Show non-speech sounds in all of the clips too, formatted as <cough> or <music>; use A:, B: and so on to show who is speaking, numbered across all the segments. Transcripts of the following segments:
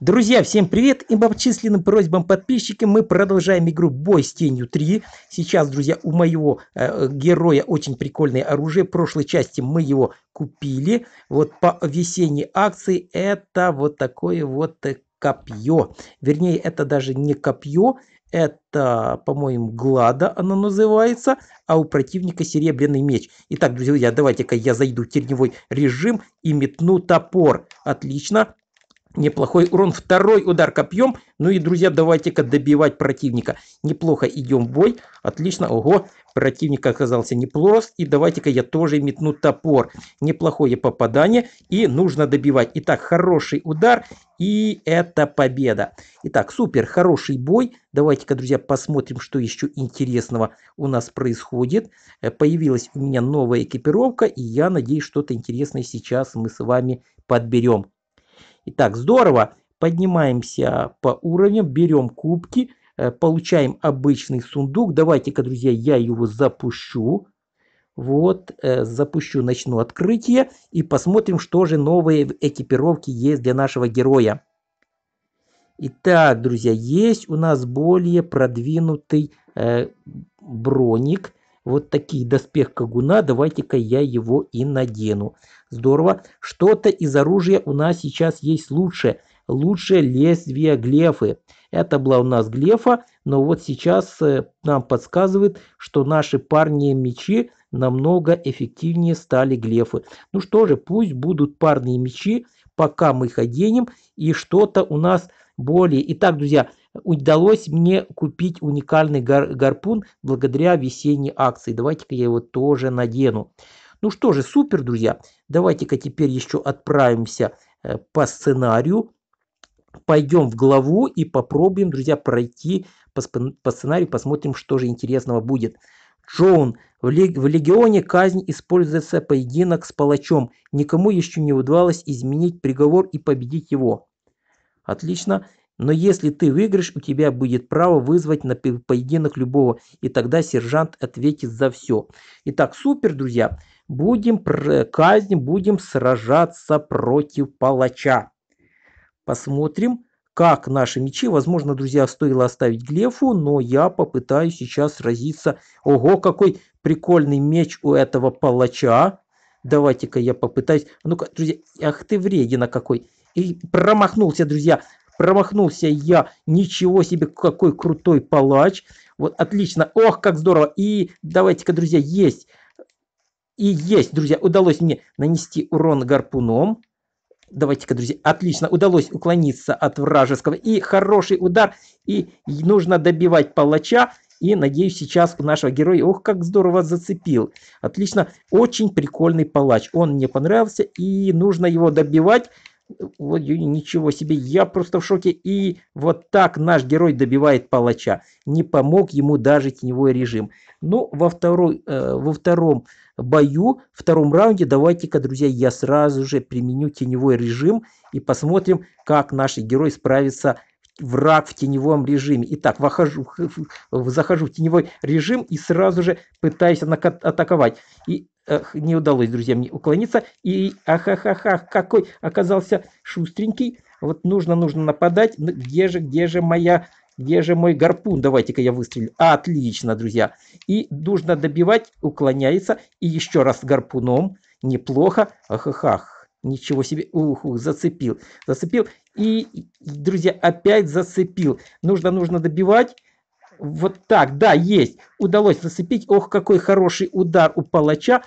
A: Друзья, всем привет! И по численным просьбам подписчикам мы продолжаем игру «Бой с тенью 3». Сейчас, друзья, у моего э, героя очень прикольное оружие. В прошлой части мы его купили. Вот по весенней акции это вот такое вот копье. Вернее, это даже не копье, это, по-моему, глада она называется, а у противника серебряный меч. Итак, друзья, давайте-ка я зайду в терневой режим и метну топор. Отлично. Неплохой урон. Второй удар копьем. Ну и, друзья, давайте-ка добивать противника. Неплохо идем в бой. Отлично. Ого, противник оказался неплост. И давайте-ка я тоже метну топор. Неплохое попадание. И нужно добивать. Итак, хороший удар. И это победа. Итак, супер, хороший бой. Давайте-ка, друзья, посмотрим, что еще интересного у нас происходит. Э, появилась у меня новая экипировка. И я надеюсь, что-то интересное сейчас мы с вами подберем. Итак, здорово. Поднимаемся по уровням, берем кубки, э, получаем обычный сундук. Давайте-ка, друзья, я его запущу. Вот, э, запущу, начну открытие и посмотрим, что же новые экипировки есть для нашего героя. Итак, друзья, есть у нас более продвинутый э, броник вот такие доспех кагуна. Давайте-ка я его и надену. Здорово. Что-то из оружия у нас сейчас есть лучше. Лучше лезвие глефы. Это была у нас глефа, но вот сейчас э, нам подсказывает, что наши парни мечи намного эффективнее стали глефы. Ну что же, пусть будут парные мечи, пока мы их оденем, и что-то у нас более. Итак, друзья, удалось мне купить уникальный гар гарпун благодаря весенней акции. Давайте-ка я его тоже надену. Ну что же, супер, друзья. Давайте-ка теперь еще отправимся э, по сценарию. Пойдем в главу и попробуем, друзья, пройти по, по сценарию. Посмотрим, что же интересного будет. Джон В, в легионе казнь используется поединок с палачом. Никому еще не удавалось изменить приговор и победить его. Отлично. Но если ты выиграешь, у тебя будет право вызвать на поединок любого, и тогда сержант ответит за все. Итак, супер, друзья, будем казнь, будем сражаться против палача. Посмотрим, как наши мечи. Возможно, друзья, стоило оставить Глефу, но я попытаюсь сейчас сразиться. Ого, какой прикольный меч у этого палача. Давайте-ка я попытаюсь. Ну-ка, друзья, ах ты вредина какой. И промахнулся, друзья. Промахнулся я. Ничего себе, какой крутой палач. Вот, отлично. Ох, как здорово. И давайте-ка, друзья, есть. И есть, друзья, удалось мне нанести урон гарпуном. Давайте-ка, друзья, отлично, удалось уклониться от вражеского. И хороший удар, и нужно добивать палача. И, надеюсь, сейчас у нашего героя, ох, как здорово зацепил. Отлично, очень прикольный палач. Он мне понравился, и нужно его добивать. Вот ничего себе, я просто в шоке. И вот так наш герой добивает палача. Не помог ему даже теневой режим. Ну, во, второй, э, во втором бою, втором раунде, давайте-ка, друзья, я сразу же применю теневой режим и посмотрим, как наш герой справится враг в теневом режиме. Итак, вхожу, <laughs> захожу в теневой режим и сразу же пытаюсь атаковать. И не удалось, друзья, мне уклониться. И ахахаха, какой оказался шустренький. Вот нужно, нужно нападать. Где же, где же моя, где же мой гарпун? Давайте-ка я выстрелю. Отлично, друзья. И нужно добивать, уклоняется. И еще раз гарпуном. Неплохо. Ахахах. Ничего себе. Ух, ух, зацепил. Зацепил. И, друзья, опять зацепил. Нужно, нужно добивать. Вот так, да, есть. Удалось зацепить. Ох, какой хороший удар у палача.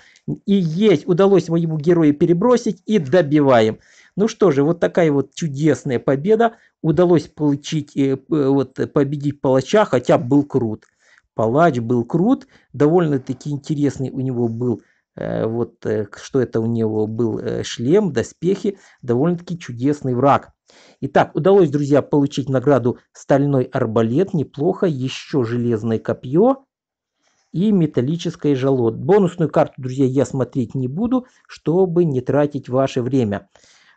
A: И есть. Удалось моему герою перебросить. И добиваем. Ну что же, вот такая вот чудесная победа. Удалось получить, э, вот, победить палача, хотя был крут. Палач был крут. Довольно-таки интересный у него был Э, вот э, что это у него был э, шлем, доспехи, довольно-таки чудесный враг. Итак, удалось, друзья, получить награду стальной арбалет, неплохо, еще железное копье и металлическое жало. Бонусную карту, друзья, я смотреть не буду, чтобы не тратить ваше время.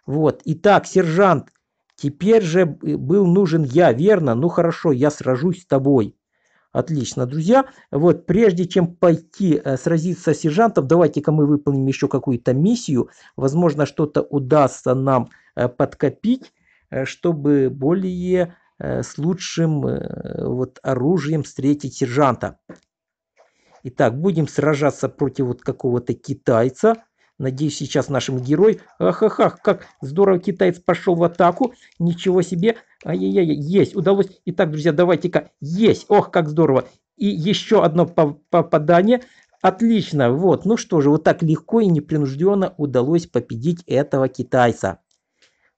A: Вот, итак, сержант, теперь же был нужен я, верно? Ну хорошо, я сражусь с тобой. Отлично, друзья. Вот прежде чем пойти э, сразиться с сержантом, давайте-ка мы выполним еще какую-то миссию. Возможно, что-то удастся нам э, подкопить, э, чтобы более с лучшим вот, оружием встретить сержанта. Итак, будем сражаться против вот какого-то китайца. Надеюсь, сейчас нашим герой... Ахахах, как здорово китаец пошел в атаку. Ничего себе. Ай-яй-яй, есть, удалось. Итак, друзья, давайте-ка. Есть, ох, как здорово. И еще одно попадание. Отлично, вот, ну что же, вот так легко и непринужденно удалось победить этого китайца.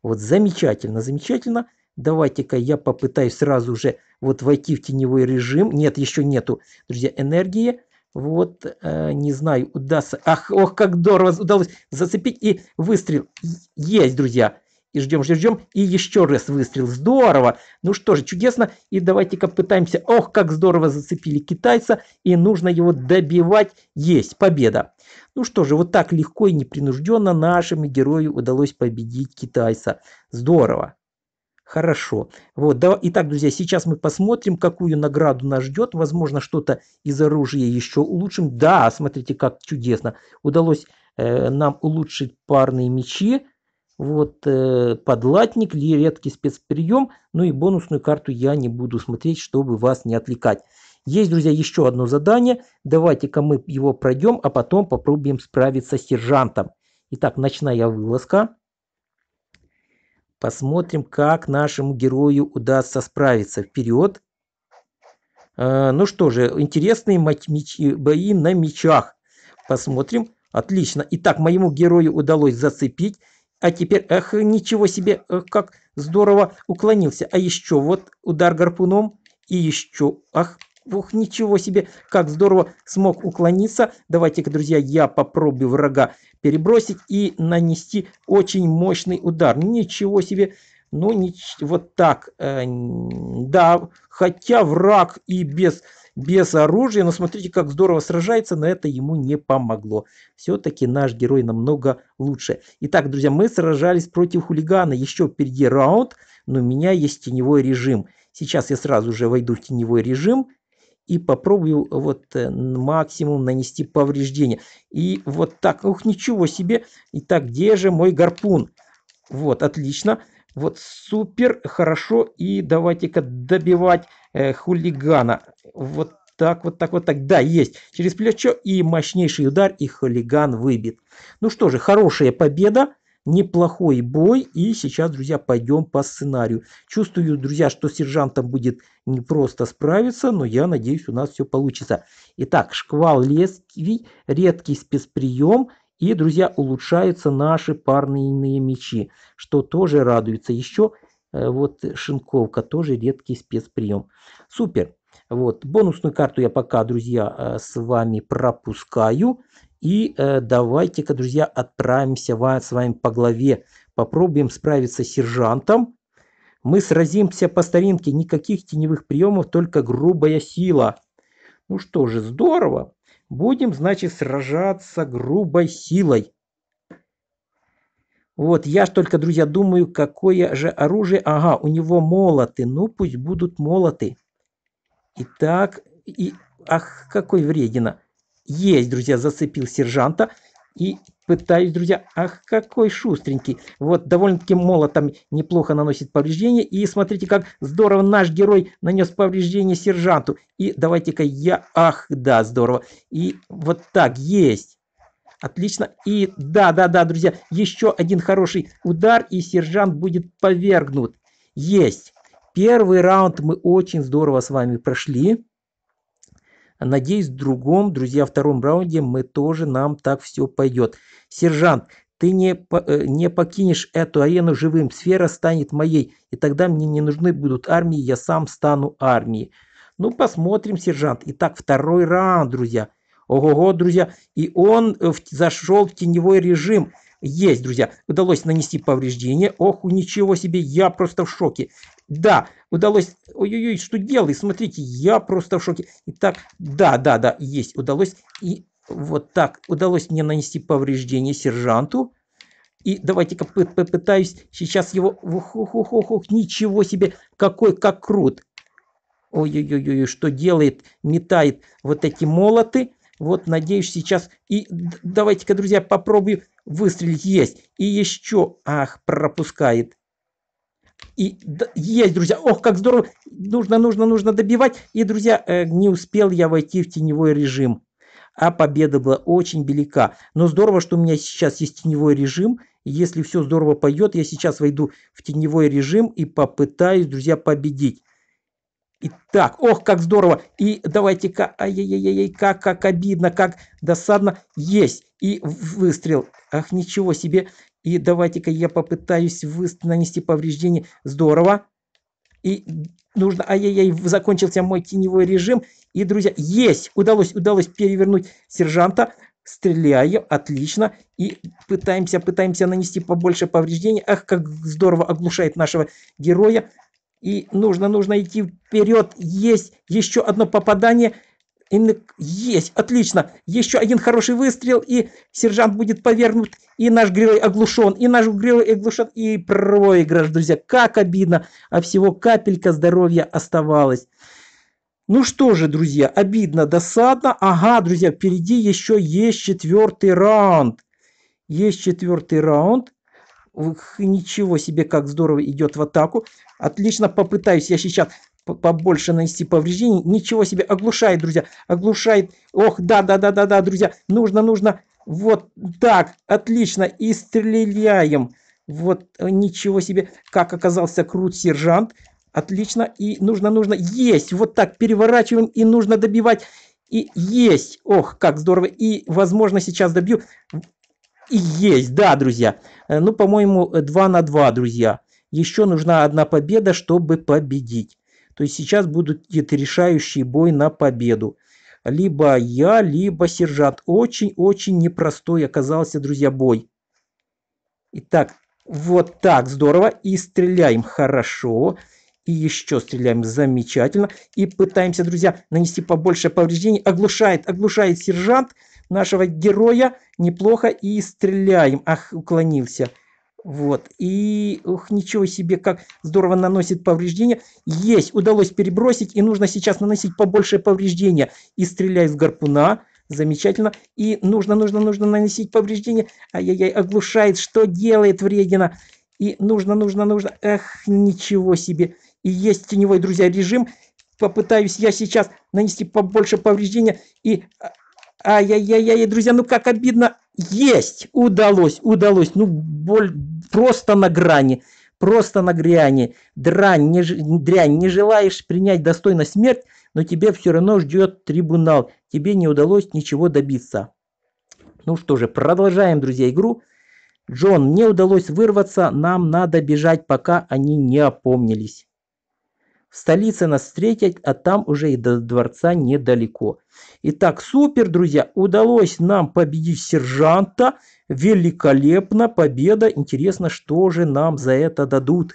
A: Вот замечательно, замечательно. Давайте-ка я попытаюсь сразу же вот войти в теневой режим. Нет, еще нету, друзья, энергии. Вот, э, не знаю, удастся. Ах, ох, как здорово удалось зацепить и выстрел. Есть, друзья. И ждем, ждем, ждем. И еще раз выстрел. Здорово. Ну что же, чудесно. И давайте-ка пытаемся. Ох, как здорово зацепили китайца. И нужно его добивать. Есть, победа. Ну что же, вот так легко и непринужденно нашему герою удалось победить китайца. Здорово. Хорошо. Вот, да, итак, друзья, сейчас мы посмотрим, какую награду нас ждет. Возможно, что-то из оружия еще улучшим. Да, смотрите, как чудесно. Удалось э, нам улучшить парные мечи. Вот, э, подлатник, редкий спецприем. Ну и бонусную карту я не буду смотреть, чтобы вас не отвлекать. Есть, друзья, еще одно задание. Давайте-ка мы его пройдем, а потом попробуем справиться с сержантом. Итак, ночная вылазка. Посмотрим, как нашему герою удастся справиться. Вперед! А, ну что же, интересные э, бои на мечах. Посмотрим. Отлично. Итак, моему герою удалось зацепить. А теперь, эх, ничего себе, эх, как здорово уклонился. А еще вот удар гарпуном. И еще, ах, Ох, ничего себе, как здорово смог уклониться. Давайте-ка, друзья, я попробую врага перебросить и нанести очень мощный удар. Ничего себе, ну, не, вот так, э, да, хотя враг и без, без оружия, но смотрите, как здорово сражается, но это ему не помогло. Все-таки наш герой намного лучше. Итак, друзья, мы сражались против хулигана, еще впереди раунд, но у меня есть теневой режим. Сейчас я сразу же войду в теневой режим и попробую вот э, максимум нанести повреждения. И вот так, ух, ничего себе. Итак, где же мой гарпун? Вот, отлично. Вот, супер, хорошо. И давайте-ка добивать э, хулигана. Вот так, вот так, вот так. Да, есть. Через плечо и мощнейший удар, и хулиган выбит. Ну что же, хорошая победа неплохой бой. И сейчас, друзья, пойдем по сценарию. Чувствую, друзья, что сержантом будет не просто справиться, но я надеюсь, у нас все получится. Итак, шквал лезвий, редкий спецприем. И, друзья, улучшаются наши парные мечи, что тоже радуется. Еще э, вот шинковка, тоже редкий спецприем. Супер. Вот. Бонусную карту я пока, друзья, э, с вами пропускаю. И э, давайте-ка, друзья, отправимся ва- с вами по главе. Попробуем справиться с сержантом. Мы сразимся по старинке. Никаких теневых приемов, только грубая сила. Ну что же, здорово. Будем, значит, сражаться грубой силой. Вот, я ж только, друзья, думаю, какое же оружие. Ага, у него молоты. Ну, пусть будут молоты. Итак, и... Ах, какой вредина. Есть, друзья, зацепил сержанта. И пытаюсь, друзья, ах, какой шустренький. Вот довольно-таки молотом неплохо наносит повреждения. И смотрите, как здорово наш герой нанес повреждение сержанту. И давайте-ка я, ах, да, здорово. И вот так, есть. Отлично. И да, да, да, друзья, еще один хороший удар, и сержант будет повергнут. Есть. Первый раунд мы очень здорово с вами прошли. Надеюсь, в другом, друзья, втором раунде мы тоже нам так все пойдет. Сержант, ты не, э, не покинешь эту арену живым. Сфера станет моей. И тогда мне не нужны будут армии. Я сам стану армией. Ну, посмотрим, сержант. Итак, второй раунд, друзья. Ого-го, друзья. И он э, зашел в теневой режим. Есть, друзья. Удалось нанести повреждение. Ох, ничего себе, я просто в шоке. Да, удалось... Ой-ой-ой, что делать? Смотрите, я просто в шоке. Итак, да, да, да, есть, удалось. И вот так удалось мне нанести повреждение сержанту. И давайте-ка попытаюсь сейчас его... Ух-ух-ух-ух, ничего себе, какой как крут. Ой-ой-ой, что делает? Метает вот эти молоты. Вот, надеюсь, сейчас... И давайте-ка, друзья, попробую выстрелить. Есть. И еще... Ах, пропускает. И есть, друзья, ох, как здорово, нужно, нужно, нужно добивать. И, друзья, э, не успел я войти в теневой режим, а победа была очень велика. Но здорово, что у меня сейчас есть теневой режим. Если все здорово пойдет, я сейчас войду в теневой режим и попытаюсь, друзья, победить. Итак, ох, как здорово. И давайте-ка, ай-яй-яй-яй, как, как обидно, как досадно. Есть. И выстрел. Ах, ничего себе. И давайте-ка я попытаюсь вы... нанести повреждение. Здорово. И нужно... Ай-яй-яй, закончился мой теневой режим. И, друзья, есть! Удалось, удалось перевернуть сержанта. Стреляю, отлично. И пытаемся, пытаемся нанести побольше повреждений. Ах, как здорово оглушает нашего героя. И нужно, нужно идти вперед. Есть еще одно попадание. Именно есть, отлично. Еще один хороший выстрел, и сержант будет повернут, и наш грилой оглушен, и наш грилой оглушен, и проигрыш, друзья. Как обидно, а всего капелька здоровья оставалось. Ну что же, друзья, обидно, досадно. Ага, друзья, впереди еще есть четвертый раунд. Есть четвертый раунд. Ничего себе, как здорово идет в атаку. Отлично, попытаюсь я сейчас побольше нанести повреждений. Ничего себе, оглушает, друзья, оглушает. Ох, да-да-да-да-да, друзья, нужно, нужно. Вот так, отлично, и стреляем. Вот, э, ничего себе, как оказался крут сержант. Отлично, и нужно, нужно, есть. Вот так, переворачиваем, и нужно добивать. И есть, ох, как здорово. И, возможно, сейчас добью. И есть, да, друзья. Э, ну, по-моему, 2 на 2, друзья. Еще нужна одна победа, чтобы победить. То есть сейчас будет решающий бой на победу. Либо я, либо сержант. Очень-очень непростой оказался, друзья, бой. Итак, вот так здорово. И стреляем хорошо. И еще стреляем замечательно. И пытаемся, друзья, нанести побольше повреждений. Оглушает, оглушает сержант нашего героя. Неплохо. И стреляем. Ах, уклонился. Вот. И, ух, ничего себе, как здорово наносит повреждения. Есть, удалось перебросить, и нужно сейчас наносить побольше повреждения. И стреляй из гарпуна. Замечательно. И нужно, нужно, нужно наносить повреждения. Ай-яй-яй, оглушает. Что делает вредина? И нужно, нужно, нужно. Эх, ничего себе. И есть теневой, друзья, режим. Попытаюсь я сейчас нанести побольше повреждения. И... А, ай-яй-яй-яй, друзья, ну как обидно. Есть! Удалось, удалось. Ну, боль просто на грани. Просто на грани. Дрянь, не, дрянь, не желаешь принять достойно смерть, но тебе все равно ждет трибунал. Тебе не удалось ничего добиться. Ну что же, продолжаем, друзья, игру. Джон, не удалось вырваться, нам надо бежать, пока они не опомнились столице нас встретят, а там уже и до дворца недалеко. Итак, супер, друзья, удалось нам победить сержанта. Великолепно, победа. Интересно, что же нам за это дадут?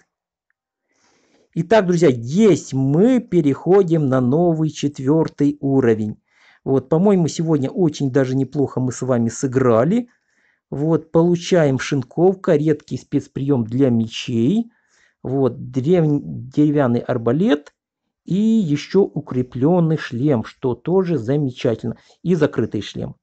A: Итак, друзья, есть мы переходим на новый четвертый уровень. Вот, по-моему, сегодня очень даже неплохо мы с вами сыграли. Вот, получаем шинковка, редкий спецприем для мечей. Вот, древ... деревянный арбалет и еще укрепленный шлем, что тоже замечательно. И закрытый шлем.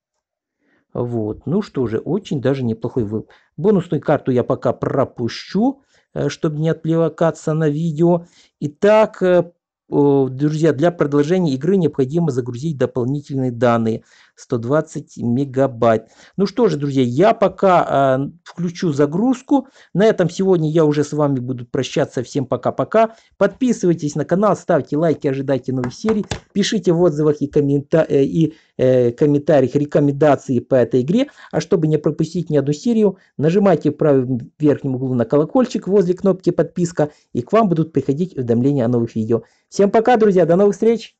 A: Вот, ну что же, очень даже неплохой выбор. Бонусную карту я пока пропущу, э, чтобы не отвлекаться на видео. Итак, э, друзья, для продолжения игры необходимо загрузить дополнительные данные. 120 мегабайт. Ну что же, друзья, я пока э, включу загрузку. На этом сегодня я уже с вами буду прощаться. Всем пока-пока. Подписывайтесь на канал, ставьте лайки, ожидайте новых серий. Пишите в отзывах и, коммента э, и э, комментариях рекомендации по этой игре. А чтобы не пропустить ни одну серию, нажимайте в правом верхнем углу на колокольчик возле кнопки подписка. И к вам будут приходить уведомления о новых видео. Всем пока, друзья. До новых встреч.